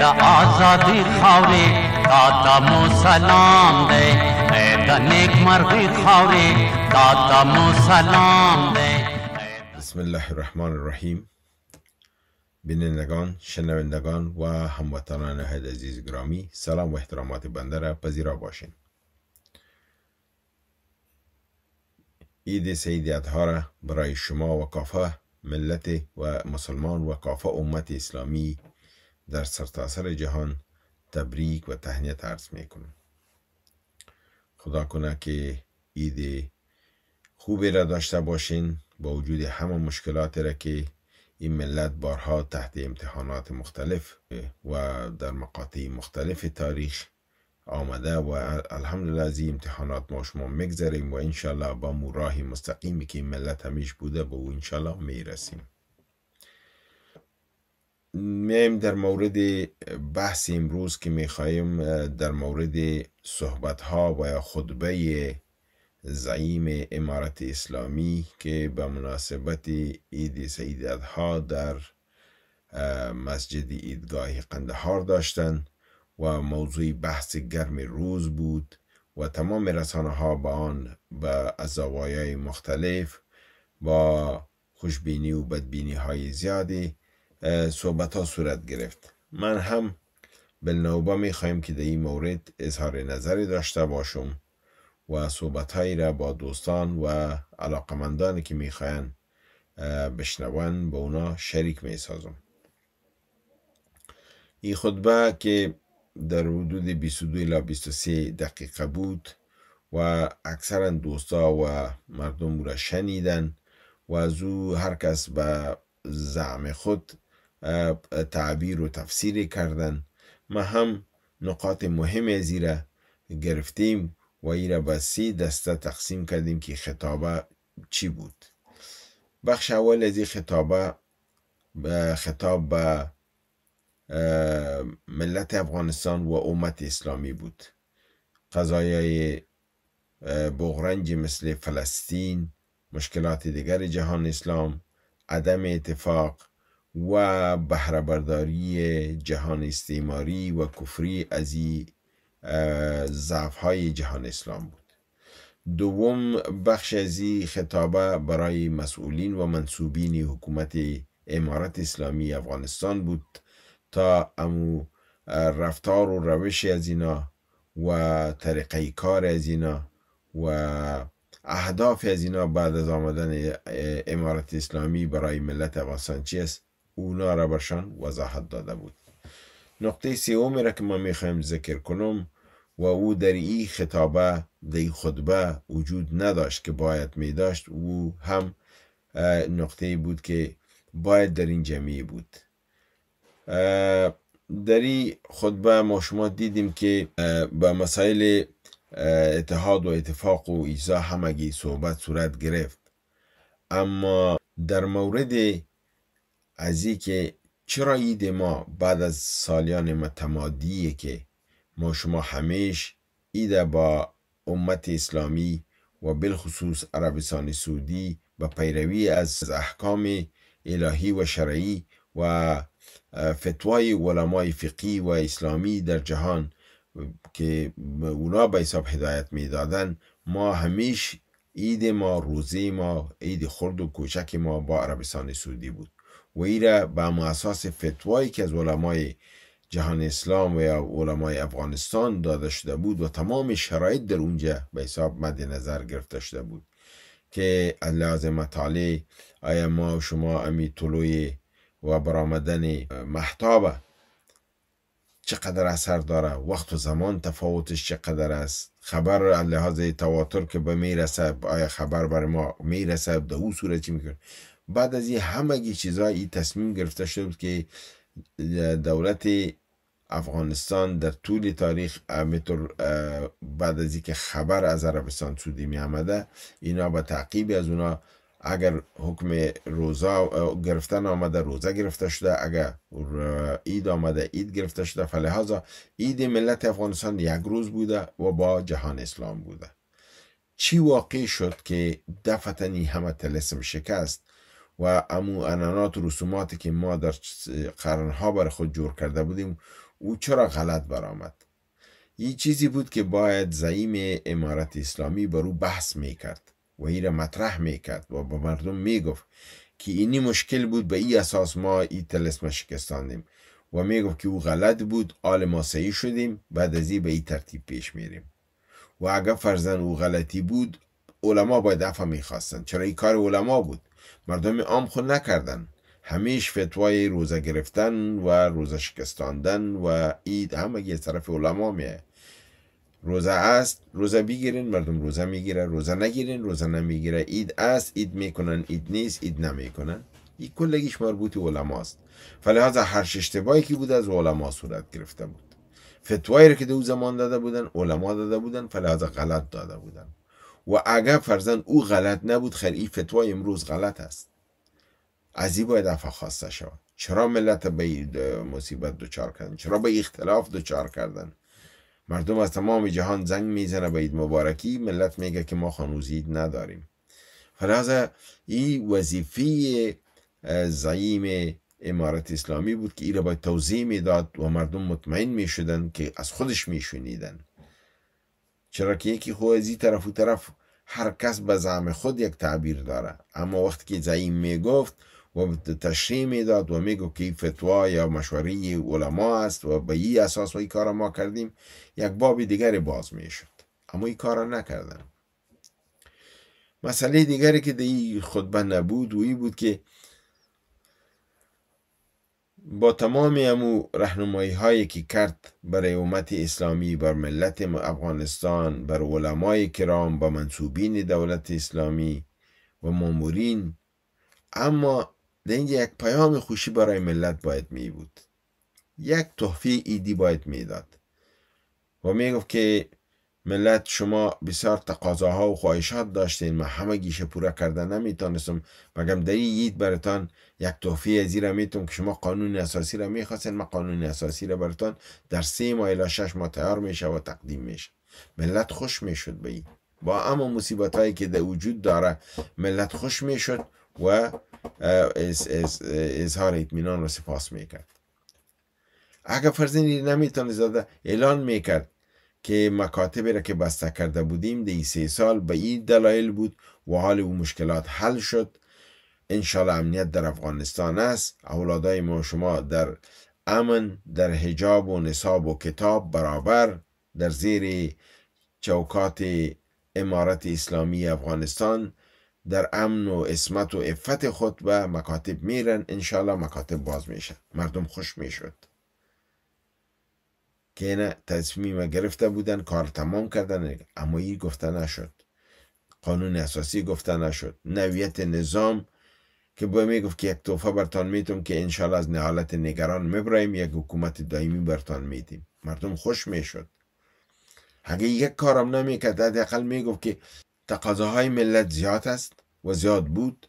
د آزادی خاورې تا مو سلام ده د نیک مرغی خاورې تا مو سلام بسم الله الرحمن الرحیم بینندگان شنوندگان و هموطنان هد عزیز گرامی سلام و احترامات بنده را پذیرا باشین عید سید ادها را برای شما و کافه ملت و مسلمان و کافه امت اسلامی در سرتاسر جهان تبریک و تهنیت عرض می خدا کنه که عید خوبی را داشته باشین با وجود همه مشکلاتی را که این ملت بارها تحت امتحانات مختلف و در مقاطع مختلف تاریخ آمده و الحمدلله از این امتحانات ما شما مگذریم و انشالله با مو راه مستقیمی که این ملت همیش بوده به او انشالله میرسیم میایم در مورد بحث امروز که میخواهیم در مورد صحبت ها و یا خطبه زعیم امارت اسلامی که به مناسبت عید سیدت ها در مسجد عیدگاه قندهار داشتند و موضوع بحث گرم روز بود و تمام رسانه ها به آن به زوایای مختلف با خوشبینی و بدبینی های زیادی صحبت ها صورت گرفت من هم نوبا می خواهیم که در این مورد اظهار نظری داشته باشم و صحبت هایی را با دوستان و علاقمندانی که می بشنوان بشنون با اونا شریک می سازم این خطبه که در حدود 22 الی 23 دقیقه بود و اکثرا دوستا و مردم را شنیدن و از او هر کس به زعم خود تعبیر و تفسیر کردن ما هم نقاط مهم زیره گرفتیم و ای را به سی دسته تقسیم کردیم که خطابه چی بود بخش اول از این خطابه به خطاب به ملت افغانستان و امت اسلامی بود قضایای بغرنج مثل فلسطین مشکلات دیگر جهان اسلام عدم اتفاق و بهرهبرداری برداری جهان استعماری و کفری از این ضعف های جهان اسلام بود دوم بخش از این خطابه برای مسئولین و منصوبین حکومت امارت اسلامی افغانستان بود تا امو رفتار و روش از اینا و طریقه کار از اینا و اهداف از اینا بعد از آمدن امارت اسلامی برای ملت افغانستان چی است را برشان وضاحت داده بود نقطه سومی را که ما میخوایم ذکر کنم و او در این خطابه در این خطبه وجود نداشت که باید میداشت او هم نقطه بود که باید در این جمعی بود در این خطبه ما شما دیدیم که به مسائل اتحاد و اتفاق و ایزا همگی صحبت صورت گرفت اما در مورد از ای که چرا عید ما بعد از سالیان متمادیه که ما شما همیش ایده با امت اسلامی و بالخصوص عربستان سعودی به پیروی از احکام الهی و شرعی و فتوای علمای فقی و اسلامی در جهان که اونا به حساب هدایت دادن ما همیش عید ما روزه ما عید خرد و کوچک ما با عربستان سعودی بود و ای را به اساس فتوایی که از علمای جهان اسلام و یا علمای افغانستان داده شده بود و تمام شرایط در اونجا به حساب مد نظر گرفته شده بود که از لحاظ مطالعه آیا ما و شما امی تلوی و برآمدن محتابه چقدر اثر داره وقت و زمان تفاوتش چقدر است خبر از لحاظ تواتر که به میرسه آیا خبر بر ما میرسه در او صورتی میکنه بعد از این همگی چیزهایی تصمیم گرفته بود که دولت افغانستان در طول تاریخ بعد از اینکه خبر از عربستان سودی می آمده اینا به تعقیب از اونا اگر حکم روزا گرفتن آمده روزا گرفته شده اگر اید آمده اید گرفته شده فلحاظا اید ملت افغانستان یک روز بوده و با جهان اسلام بوده چی واقع شد که دفتنی همه تلسم شکست و امو انانات و رسوماتی که ما در قرنها بر خود جور کرده بودیم او چرا غلط برآمد این چیزی بود که باید زعیم امارت اسلامی بر او بحث میکرد و ای را مطرح میکرد و به مردم میگفت که اینی مشکل بود به ای اساس ما این تلسم شکستاندیم و میگفت که او غلط بود آل ما صحیح شدیم بعد از این به این ترتیب پیش میریم و اگر فرزن او غلطی بود علما باید عفا میخواستند چرا این کار علما بود مردم عام خود نکردن همیش فتوای روزه گرفتن و روزه شکستاندن و اید همه از طرف علما میه روزه است روزه بگیرین مردم روزه میگیره روزه نگیرین روزه نمیگیره اید است اید میکنن اید نیست اید نمیکنن این کلگیش مربوط علماست فلهذا هر اشتباهی که بود از علما صورت گرفته بود فتوایی که دو زمان داده بودن علما داده بودن فلهذا غلط داده بودن و اگر فرزن او غلط نبود خیلی این فتوای امروز غلط است از این باید افا خواسته شود چرا ملت به مصیبت دوچار کردن چرا به اختلاف دوچار کردن مردم از تمام جهان زنگ میزنه به اید مبارکی ملت میگه که ما خانوزید نداریم فراز این وظیفه زعیم امارت اسلامی بود که ایره باید توضیح میداد و مردم مطمئن میشدن که از خودش میشونیدن. چرا که این طرف و طرف هر کس به زعم خود یک تعبیر داره اما وقتی که زعیم میگفت و تشریح میداد و میگو که فتوا یا مشوری علما است و به این اساس و این کار ما کردیم یک باب دیگر باز میشد اما این کار نکردن مسئله دیگری که دی خطبه نبود و ای بود که با تمام امو رهنمایی هایی که کرد برای امت اسلامی بر ملت افغانستان بر علمای کرام با منصوبین دولت اسلامی و مامورین اما در یک پیام خوشی برای ملت باید می بود یک تحفه ایدی باید میداد و می گفت که ملت شما بسیار تقاضاها و خواهشات داشتین ما همه گیشه پورا کرده نمیتونستم مگم در یید براتان یک توفیه ازی میتون که شما قانون اساسی را میخواستین ما قانون اساسی را برتان در سه ماه الی شش ماه تیار میشه و تقدیم میشه ملت خوش میشد به این با اما مصیبت هایی که در وجود داره ملت خوش میشد و اظهار اطمینان را سپاس میکرد اگر فرزندی نمیتونه زده اعلان میکرد که مکاتبی را که بسته کرده بودیم در سه سال به این دلایل بود و حال او مشکلات حل شد انشالله امنیت در افغانستان است اولادای ما شما در امن در حجاب و نصاب و کتاب برابر در زیر چوکات امارت اسلامی افغانستان در امن و اسمت و افت خود به مکاتب میرن انشالله مکاتب باز میشن مردم خوش میشد که نه تصمیم گرفته بودن کار تمام کردن اما این گفته نشد قانون اساسی گفته نشد نویت نظام که باید گفت که یک توفه برتان میتون که انشال از نهالت نگران میبریم یک حکومت دائمی برتان میدیم مردم خوش میشد اگه یک کارم نمیکرد حداقل گفت که تقاضاهای ملت زیاد است و زیاد بود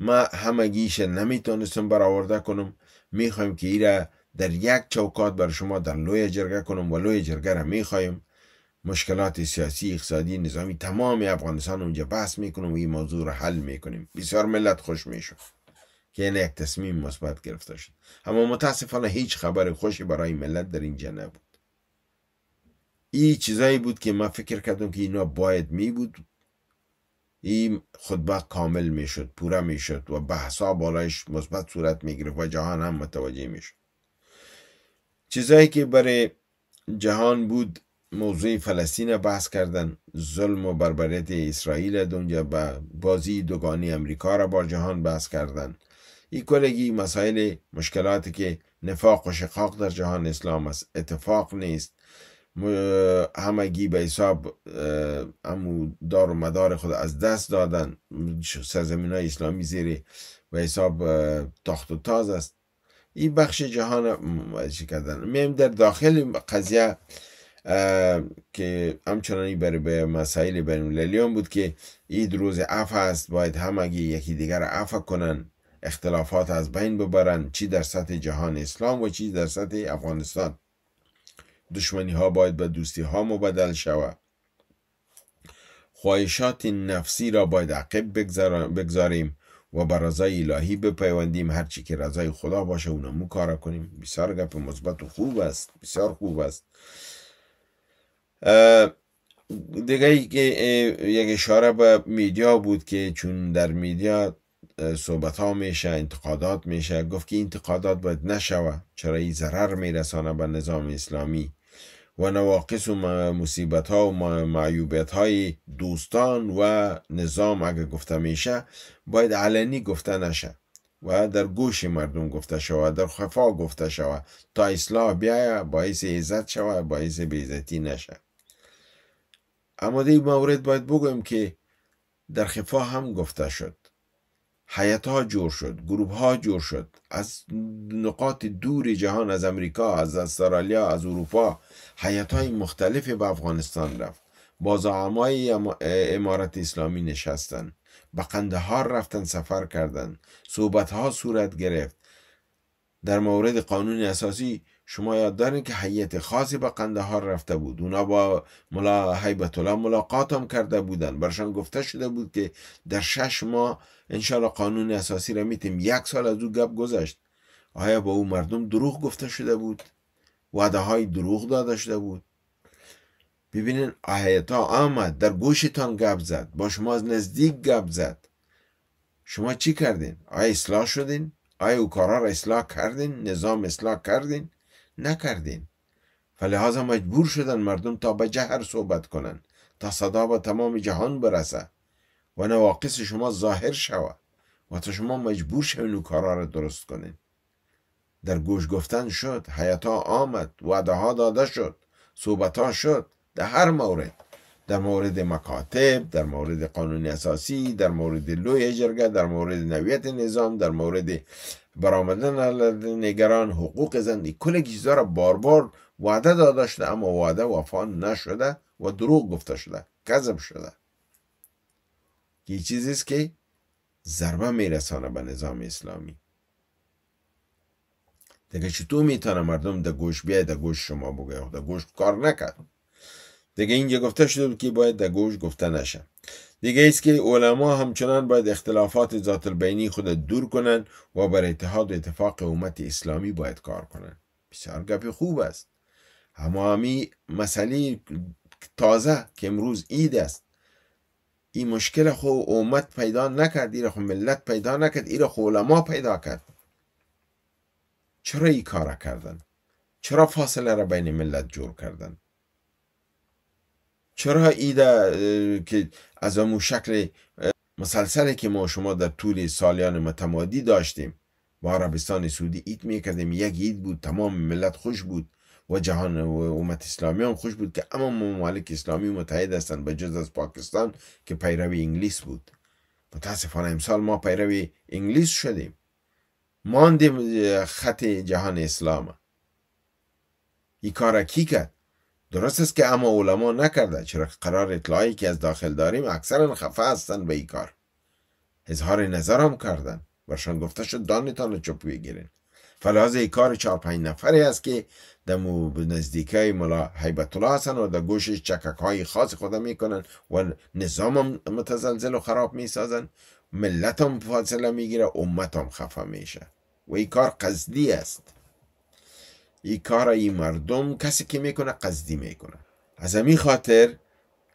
ما همگیش نمیتونستم برآورده کنم میخوایم که ایره در یک چوکات بر شما در لوی جرگه کنم و لوی جرگه را میخوایم مشکلات سیاسی اقتصادی نظامی تمام افغانستان اونجا بحث میکنم و این موضوع را حل میکنیم بسیار ملت خوش میشد که این یعنی یک تصمیم مثبت گرفته شد اما متاسفانه هیچ خبر خوشی برای ملت در اینجا نبود این چیزایی بود که من فکر کردم که اینا باید می بود این خطبه کامل میشد پوره میشد و بحثا بالایش مثبت صورت می و جهان هم متوجه میشد چیزایی که برای جهان بود موضوع فلسطین بحث کردن ظلم و بربریت اسرائیل اونجا با بازی دوگانی امریکا را با جهان بحث کردن این کلگی مسائل مشکلاتی که نفاق و شقاق در جهان اسلام است اتفاق نیست همگی به حساب امو دار و مدار خود از دست دادن سرزمین های اسلامی زیر به حساب تاخت و تاز است این بخش جهان چی کردن میم در داخل قضیه که همچنان برای به مسائل بین بود که اید روز عفو است باید همگی یکی دیگر عفو کنن اختلافات از بین ببرن چی در سطح جهان اسلام و چی در سطح افغانستان دشمنی ها باید به دوستی ها مبدل شود خواهشات نفسی را باید عقب بگذاریم و به رضای الهی بپیوندیم هرچی که رضای خدا باشه اونمو کارا کنیم بسیار گپ مثبت و خوب است بسیار خوب است دیگه ای که یک اشاره به میدیا بود که چون در میدیا صحبت ها میشه انتقادات میشه گفت که انتقادات باید نشوه چرا این ضرر میرسانه به نظام اسلامی و نواقص و مصیبت ها و معیوبیت های دوستان و نظام اگر گفته میشه باید علنی گفته نشه و در گوش مردم گفته شود در خفا گفته شود تا اصلاح بیایه باعث عزت شود باعث بیزتی نشه اما در مورد باید بگویم که در خفا هم گفته شد حیات ها جور شد گروه ها جور شد از نقاط دور جهان از امریکا از استرالیا از اروپا حیات های مختلف به افغانستان رفت با های امارت اسلامی نشستن به قندهار رفتن سفر کردند صحبت ها صورت گرفت در مورد قانون اساسی شما یاد دارین که هیئت خاصی به قندهار رفته بود اونا با ملا حیبت الله ملاقات هم کرده بودن برشان گفته شده بود که در شش ماه انشالله قانون اساسی را میتیم یک سال از او گپ گذشت آیا با او مردم دروغ گفته شده بود وعده های دروغ داده شده بود ببینین ها آمد در گوشتان گپ زد با شما از نزدیک گپ زد شما چی کردین؟ آیا اصلاح شدین؟ آیا او کارا را اصلاح کردین؟ نظام اصلاح کردین؟ نکردین فلحاظا مجبور شدن مردم تا به جهر صحبت کنن تا صدا به تمام جهان برسه و نواقص شما ظاهر شوه. و تا شما مجبور شوین و کارا را درست کنین در گوش گفتن شد حیاتا آمد وعده ها داده شد صحبت ها شد در هر مورد در مورد مکاتب در مورد قانون اساسی در مورد لوی جرگه در مورد نویت نظام در مورد برآمدن نگران حقوق زندگی کل چیزها را بار بار وعده داده شده اما وعده وفا نشده و دروغ گفته شده کذب شده یه چیزی است که ضربه میرسانه به نظام اسلامی دیگه چطور میتونه مردم در گوش بیای در گوش شما بگه در گوش کار نکرد دیگه اینجا گفته شده بود که باید در گوش گفته نشه دیگه است که علما همچنان باید اختلافات ذات البینی خود دور کنند و بر اتحاد و اتفاق امت اسلامی باید کار کنند بسیار گپ خوب است اما همی مسئله تازه که امروز عید است این مشکل خو امت پیدا نکرد این خو ملت پیدا نکرد این خو علما پیدا کرد چرا این کار کردن چرا فاصله را بین ملت جور کردند؟ چرا ایده که از اون شکل مسلسلی که ما شما در طول سالیان متمادی داشتیم با عربستان سعودی اید میکردیم یک اید بود تمام ملت خوش بود و جهان و امت اسلامی هم خوش بود که اما ممالک اسلامی متحد هستند به جز از پاکستان که پیروی انگلیس بود متاسفانه امسال ما پیروی انگلیس شدیم ماندیم خط جهان اسلام ای کار کی کرد درست است که اما علما نکرده چرا که قرار اطلاعی که از داخل داریم اکثرا خفه هستند به ای کار اظهار نظر هم کردن برشان گفته شد دانتان رو چپوی گیرین فلاز ای کار چهار پنج نفری است که در نزدیکی ملا حیبت الله هستن و در گوش چکک های خاص خود میکنن و نظام هم متزلزل و خراب میسازن ملت هم فاصله میگیره امت هم خفه میشه و این کار قصدی است ای کار ای مردم کسی که میکنه قصدی میکنه از همین خاطر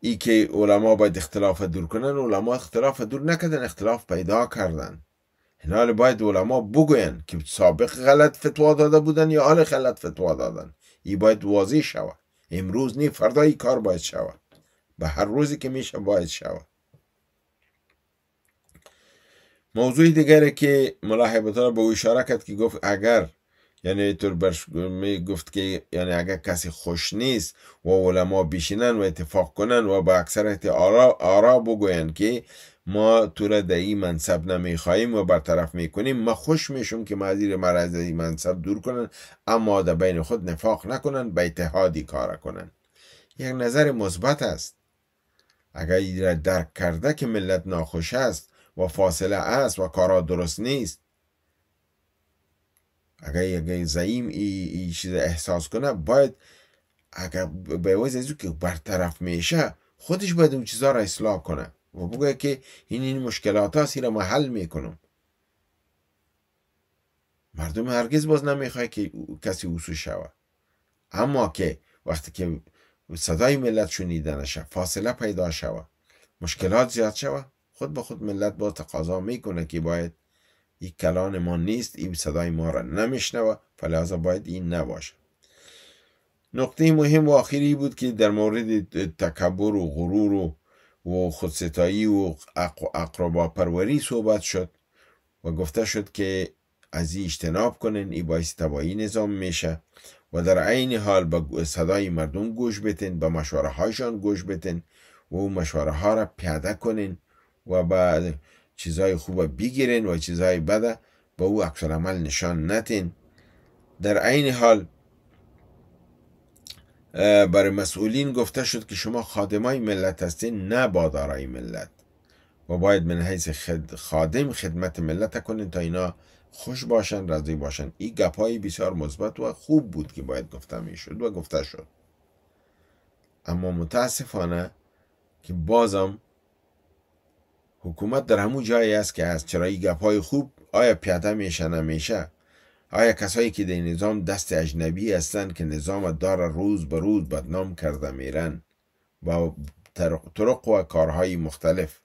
ای که علما باید اختلاف دور کنن علما اختلاف دور نکردن اختلاف پیدا کردن هنال باید علما بگوین که سابق غلط فتوا داده بودن یا حال غلط فتوا دادن ای باید واضح شوه امروز نی فردا ای کار باید شوه به هر روزی که میشه باید شوه موضوع دیگره که ملاحبتان به اشاره کرد که گفت اگر یعنی اینطور برش می گفت که یعنی اگر کسی خوش نیست و علما بشینن و اتفاق کنن و با اکثرت آرا, آرا بگوین که ما تو را در این منصب نمیخواهیم و برطرف میکنیم ما خوش میشم که مزیر از این منصب دور کنن اما در بین خود نفاق نکنن به اتحادی کار کنن یک نظر مثبت است اگر این را درک کرده که ملت ناخوش است و فاصله است و کارا درست نیست اگر یک زعیم این چیز احساس کنه باید اگر به عوض از که برطرف میشه خودش باید اون چیزها را اصلاح کنه و بگه که این این مشکلات هست محل ما حل میکنم مردم هرگز باز نمیخوای که کسی اوسو شود اما که وقتی که صدای ملت شنیده نشه فاصله پیدا شوه مشکلات زیاد شود خود به خود ملت با تقاضا میکنه که باید این کلان ما نیست این صدای ما را نمیشنوه فلحاظا باید این نباشه نقطه مهم و آخری بود که در مورد تکبر و غرور و خودستایی و اقربا پروری صحبت شد و گفته شد که از این اجتناب کنن ای باعث تبایی نظام میشه و در عین حال به صدای مردم گوش بتن به مشوره هایشان گوش بتن و مشوره ها را پیاده کنین و بعد چیزهای خوب بگیرین و چیزهای بد با او اکثر عمل نشان نتین در عین حال برای مسئولین گفته شد که شما خادمای ملت هستین نه بادارای ملت و باید من حیث خادم خدمت ملت کنین تا اینا خوش باشن رضی باشن این گپای بسیار مثبت و خوب بود که باید گفته میشد و گفته شد اما متاسفانه که بازم حکومت در همون جایی است که از چرا این های خوب آیا پیاده میشه نمیشه آیا کسایی که در نظام دست اجنبی هستند که نظام دار روز به روز بدنام کرده میرن با طرق و کارهای مختلف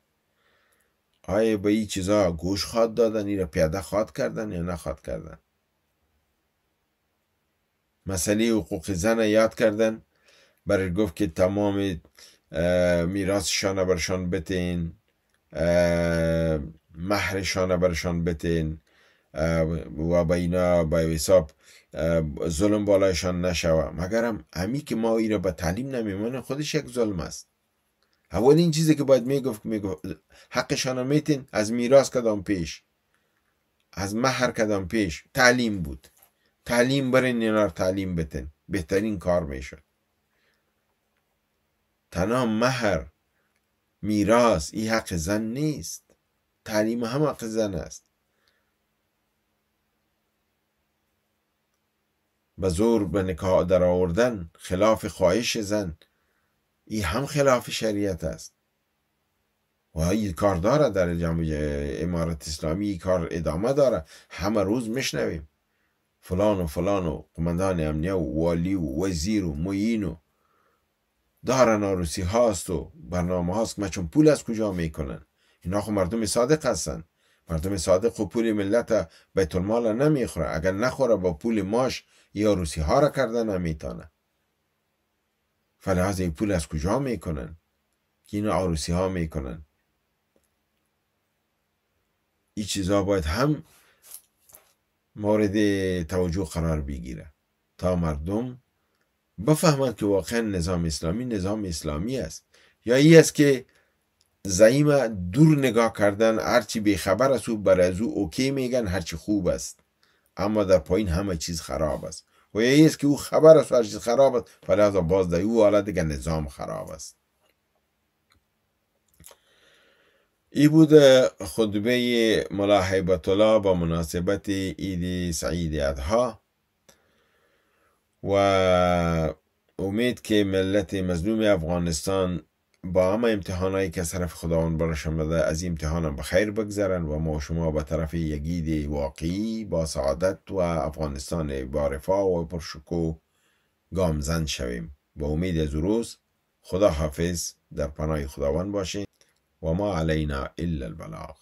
آیا به این چیزا گوش خواد دادن این پیاده خواد کردن یا نخواد کردن مسئله حقوق زن یاد کردن برای گفت که تمام میراثشان برشان بتین مهرشان برشان بتین و با اینا با حساب ظلم بالایشان نشوه مگر هم همی که ما اینا به تعلیم نمیمونه خودش یک ظلم است این چیزی که باید میگفت میگفت حقشان رو میتین از میراث کدام پیش از مهر کدام پیش تعلیم بود تعلیم برین اینا تعلیم بتین بهترین کار میشد تنها مهر میراث این حق زن نیست تعلیم هم حق زن است و زور به نکاح در آوردن خلاف خواهش زن ای هم خلاف شریعت است و این کار داره در جامعه امارت اسلامی ای کار ادامه داره همه روز میشنویم فلان و فلان و قمندان امنیه و والی و وزیر و معین و دارن آروسی هاست و برنامه هاست که چون پول از کجا میکنن اینا خو خب مردم صادق هستن مردم صادق و خب پول ملت بیت المال نمیخوره اگر نخوره با پول ماش یا روسی ها را کرده نمیتانه فلحاظ این پول از کجا میکنن که اینا آروسی ها میکنن این چیزا باید هم مورد توجه قرار بگیره تا مردم بفهمند که واقعا نظام اسلامی نظام اسلامی است یا ای است که زعیم دور نگاه کردن هرچی بیخبر است و بر از او اوکی میگن هرچی خوب است اما در پایین همه چیز خراب است و یا است که او خبر است و هر چیز خراب است از باز در او حالا دیگه نظام خراب است ای بود خطبه ملاحبت الله با مناسبت ایدی سعید ادها و امید که ملت مظلوم افغانستان با همه امتحانایی که از طرف خداوند برشان بده از امتحان هم بخیر بگذرن و ما شما به طرف یگید واقعی با سعادت و افغانستان با رفاه و گام گامزن شویم با امید از روز خدا حافظ در پناه خداوند باشین و ما علینا الا البلاغ